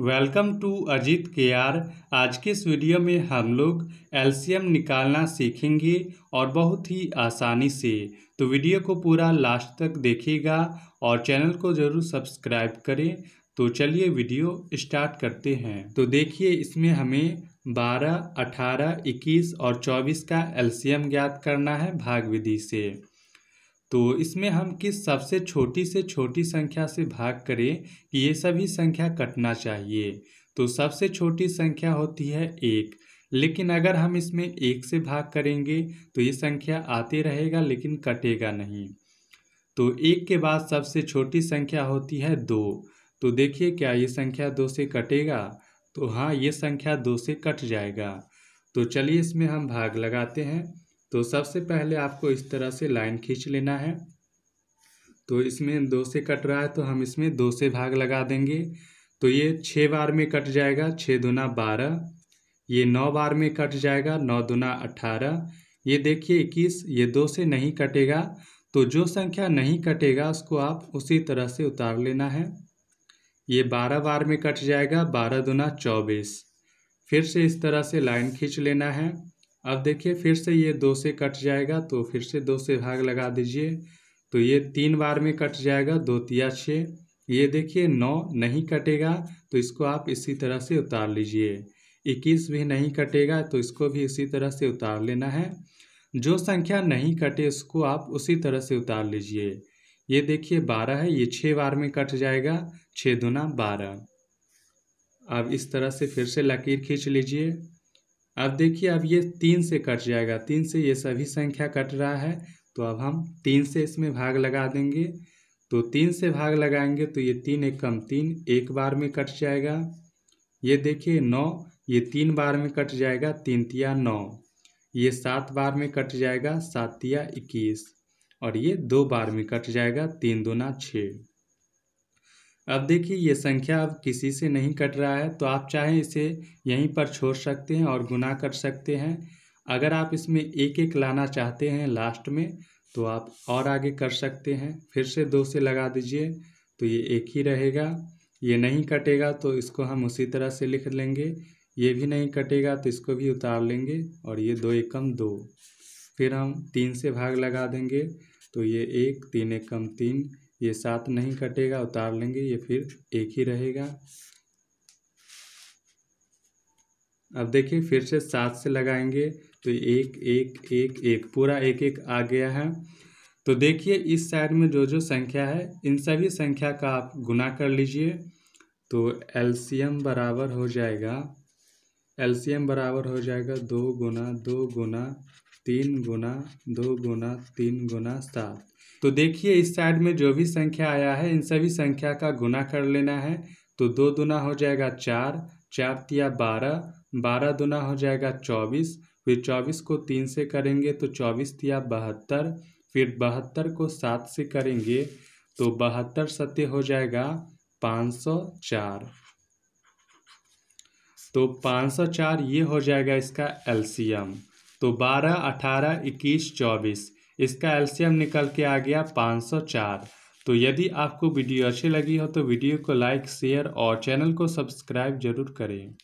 welcome to Ajit के are आज के इस वीडियो में हम लोग एल्शियम निकालना सीखेंगे और बहुत ही आसानी से तो वीडियो को पूरा लास्ट तक देखिएगा और चैनल को ज़रूर सब्सक्राइब करें तो चलिए वीडियो स्टार्ट करते हैं तो देखिए इसमें हमें 12, 18, 21 और 24 का एल्शियम ज्ञात करना है भाग विधि से तो इसमें हम किस सबसे छोटी से छोटी संख्या से भाग करें कि ये सभी संख्या कटना चाहिए तो सबसे छोटी संख्या होती है एक लेकिन अगर हम इसमें एक से भाग करेंगे तो ये संख्या आते रहेगा लेकिन कटेगा नहीं तो एक के बाद सबसे छोटी संख्या होती है दो तो देखिए क्या ये संख्या दो से कटेगा तो हाँ ये संख्या दो से कट जाएगा तो चलिए इसमें हम भाग लगाते हैं तो सबसे पहले आपको इस तरह से लाइन खींच लेना है तो इसमें दो से कट रहा है तो हम इसमें दो से भाग लगा देंगे तो ये छः बार में कट जाएगा छः दुना बारह ये नौ बार में कट जाएगा नौ दुना अट्ठारह ये देखिए इक्कीस ये दो से नहीं कटेगा तो जो संख्या नहीं कटेगा उसको आप उसी तरह से उतार लेना है ये बारह बार में कट जाएगा बारह दुना चौबीस फिर से इस तरह से लाइन खींच लेना है अब देखिए फिर से ये दो से कट जाएगा तो फिर से दो से भाग लगा दीजिए तो ये तीन बार में कट जाएगा दो तिया छः ये देखिए नौ नहीं कटेगा तो इसको आप इसी तरह से उतार लीजिए इक्कीस भी नहीं कटेगा तो इसको भी इसी तरह से उतार लेना है जो संख्या नहीं कटे उसको आप उसी तरह से उतार लीजिए ये देखिए बारह है ये छः बार में कट जाएगा छः दुना बारह अब इस तरह से फिर से लकीर खींच लीजिए अब देखिए अब ये तीन से कट जाएगा तीन से ये सभी संख्या कट रहा है तो अब हम तीन से इसमें भाग लगा देंगे तो तीन से भाग लगाएंगे तो ये तीन एक कम तीन एक बार में कट जाएगा ये देखिए नौ ये तीन बार में कट जाएगा तीन तिया नौ ये सात बार में कट जाएगा सात तिया इक्कीस और ये दो बार में कट जाएगा तीन दूना छः अब देखिए ये संख्या अब किसी से नहीं कट रहा है तो आप चाहे इसे यहीं पर छोड़ सकते हैं और गुना कर सकते हैं अगर आप इसमें एक एक लाना चाहते हैं लास्ट में तो आप और आगे कर सकते हैं फिर से दो से लगा दीजिए तो ये एक ही रहेगा ये नहीं कटेगा तो इसको हम उसी तरह से लिख लेंगे ये भी नहीं कटेगा तो इसको भी उतार लेंगे और ये दो एकम दो फिर हम तीन से भाग लगा देंगे तो ये एक तीन एकम तीन ये सात नहीं कटेगा उतार लेंगे ये फिर एक ही रहेगा अब देखिए फिर से सात से लगाएंगे तो एक एक एक एक पूरा एक एक आ गया है तो देखिए इस साइड में जो जो संख्या है इन सभी संख्या का आप गुना कर लीजिए तो एलसीएम बराबर हो जाएगा एलसीएम बराबर हो जाएगा दो गुना दो गुना तीन गुना दो गुना तीन गुना सात तो देखिए इस साइड में जो भी संख्या आया है इन सभी संख्या का गुना कर लेना है तो दो दुना हो जाएगा चार चार तिया बारह बारह दुना हो जाएगा चौबीस फिर चौबीस को तीन से करेंगे तो चौबीस तिया बहत्तर फिर बहत्तर को सात से करेंगे तो बहत्तर सत्य हो जाएगा पाँच सौ चार तो पाँच सौ चार ये हो जाएगा इसका एल्सीयम तो बारह 18, इक्कीस चौबीस इसका एल्सीयम निकल के आ गया पाँच सौ चार तो यदि आपको वीडियो अच्छी लगी हो तो वीडियो को लाइक शेयर और चैनल को सब्सक्राइब जरूर करें